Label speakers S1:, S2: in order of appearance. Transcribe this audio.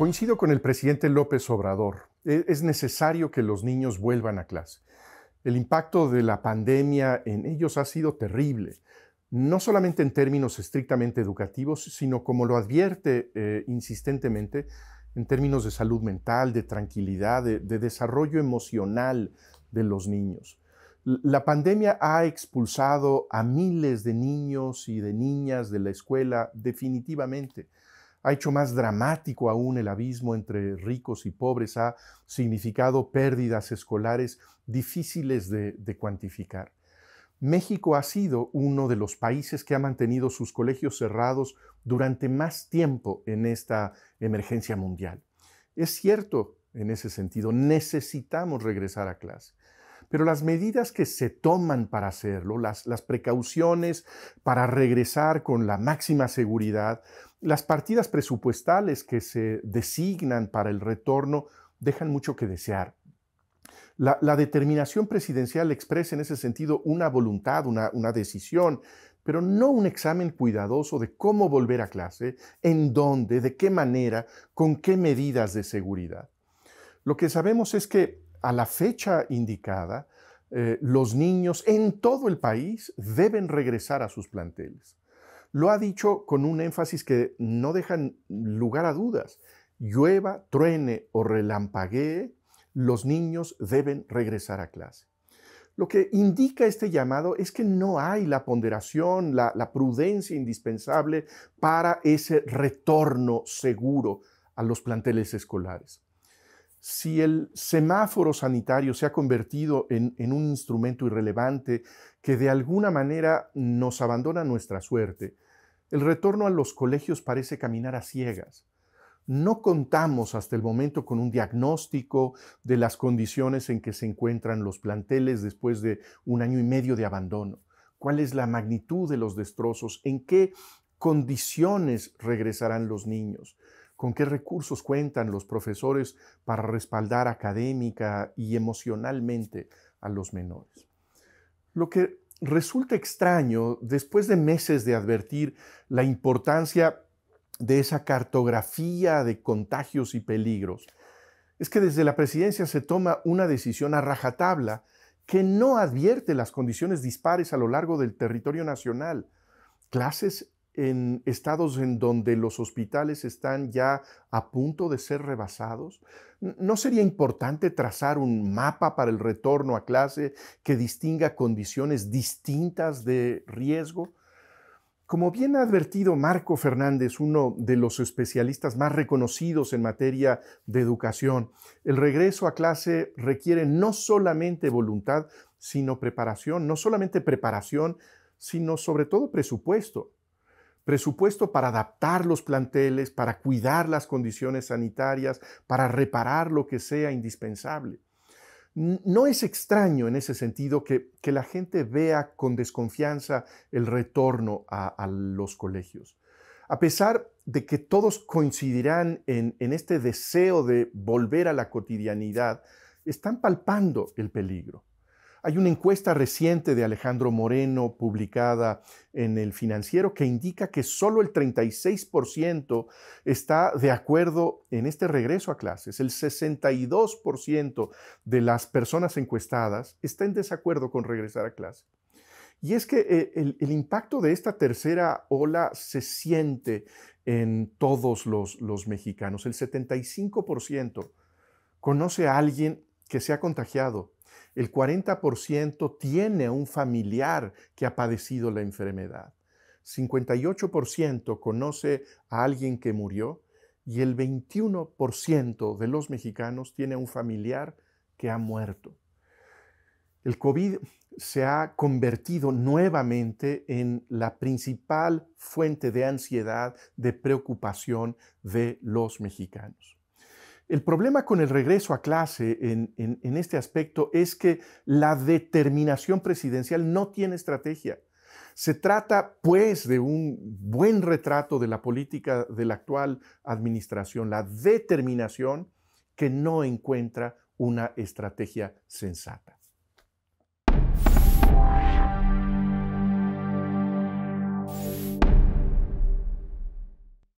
S1: Coincido con el presidente López Obrador. E, es necesario que los niños vuelvan a clase. El impacto de la pandemia en ellos ha sido terrible, no solamente en términos estrictamente educativos, sino como lo advierte eh, insistentemente en términos de salud mental, de tranquilidad, de desarrollo emocional de los niños. La pandemia ha expulsado a miles de niños y de niñas de la escuela definitivamente ha hecho más dramático aún el abismo entre ricos y pobres, ha significado pérdidas escolares difíciles de, cuantificar. México ha sido uno de los países que ha mantenido sus colegios cerrados durante más tiempo en esta emergencia mundial. Es cierto, en ese sentido, necesitamos regresar a clase. Pero las medidas que se toman para hacerlo, las, las precauciones para regresar con la máxima seguridad, las partidas presupuestales que se designan para el retorno dejan mucho que desear. La, determinación presidencial expresa en ese sentido una voluntad, una, una decisión, pero no un examen cuidadoso de cómo volver a clase, en dónde, de qué manera, con qué medidas de seguridad. Lo que sabemos es que a la fecha indicada, eh, los niños en todo el país deben regresar a sus planteles. Lo ha dicho con un énfasis que no deja lugar a dudas. Llueva, truene o relampaguee, los niños deben regresar a clase. Lo que indica este llamado es que no hay la ponderación, la prudencia indispensable para ese retorno seguro a los planteles escolares si el semáforo sanitario se ha convertido en, un instrumento irrelevante que de alguna manera nos abandona nuestra suerte, el retorno a los colegios parece caminar a ciegas. No contamos hasta el momento con un diagnóstico de las condiciones en que se encuentran los planteles después de un año y medio de abandono. ¿Cuál es la magnitud de los destrozos? ¿En qué condiciones regresarán los niños? con qué recursos cuentan los profesores para respaldar académica y emocionalmente a los menores. Lo que resulta extraño, después de meses de advertir la importancia de esa cartografía de contagios y peligros, es que desde la presidencia se toma una decisión a rajatabla que no advierte las condiciones dispares a lo largo del territorio nacional, clases en estados en donde los hospitales están ya a punto de ser rebasados? ¿No sería importante trazar un mapa para el retorno a clase que distinga condiciones distintas de riesgo? Como bien ha advertido Marco Fernández, uno de los especialistas más reconocidos en materia de educación, el regreso a clase requiere no solamente voluntad, sino preparación, no solamente preparación, sino sobre todo presupuesto presupuesto para adaptar los planteles, para cuidar las condiciones sanitarias, para reparar lo que sea indispensable. No es extraño en ese sentido que, la gente vea con desconfianza el retorno a, los colegios. A pesar de que todos coincidirán en este deseo de volver a la cotidianidad, están palpando el peligro. Hay una encuesta reciente de Alejandro Moreno publicada en el financiero que indica que solo el 36% está de acuerdo en este regreso a clases. El 62% de las personas encuestadas está en desacuerdo con regresar a clases. Y es que eh, el, impacto de esta tercera ola se siente en todos los, los mexicanos. El 75% conoce a alguien que se ha contagiado el 40% tiene un familiar que ha padecido la enfermedad. 58% conoce a alguien que murió y el 21% de los mexicanos tiene un familiar que ha muerto. El COVID se ha convertido nuevamente en la principal fuente de ansiedad, de preocupación de los mexicanos. El problema con el regreso a clase en, este aspecto es que la determinación presidencial no tiene estrategia. Se trata, pues, de un buen retrato de la política de la actual administración, la determinación que no encuentra una estrategia sensata.